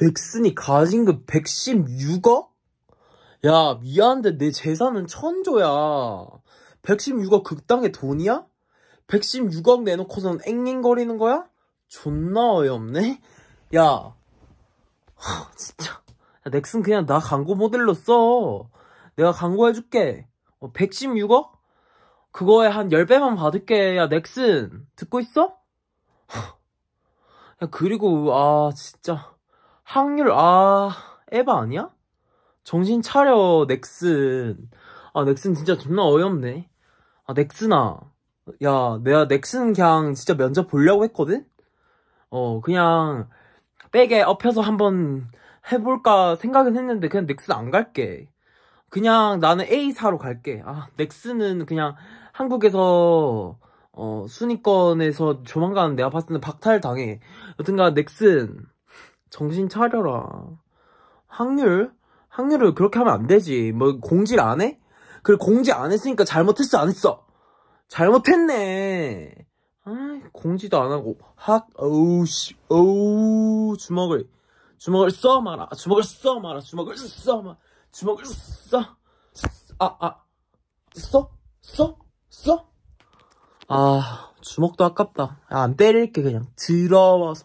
넥슨이 가진 금 그 116억? 야, 미안한데 내 재산은 천조야. 116억 극당의 돈이야? 116억 내놓고선 앵앵거리는 거야? 존나 어이없네? 야, 하, 진짜. 야, 넥슨 그냥 나 광고 모델로 써. 내가 광고해줄게. 어, 116억? 그거에 한 10배만 받을게. 야, 넥슨. 듣고 있어? 하, 야, 그리고, 아, 진짜. 확률 아 에바 아니야? 정신 차려 넥슨 아 넥슨 진짜 존나 어이없네 아 넥슨아 야 내가 넥슨 그냥 진짜 면접 보려고 했거든? 어 그냥 백에 업혀서 한번 해볼까 생각은 했는데 그냥 넥슨 안 갈게 그냥 나는 A사로 갈게 아 넥슨은 그냥 한국에서 어 순위권에서 조만간 내가 봤을 때 박탈당해 여튼간 넥슨 정신 차려라. 확률? 확률을 그렇게 하면 안 되지. 뭐, 공지를 안 해? 그래, 공지 안 했으니까 잘못했어, 안 했어? 잘못했네. 아 공지도 안 하고, 확, 어우, 씨, 어우, 주먹을, 주먹을 써, 마라. 주먹을 써, 마라. 주먹을 써, 마라. 주먹을 써. 아, 아. 써? 써? 써? 아, 주먹도 아깝다. 아, 안 때릴게, 그냥. 들어와서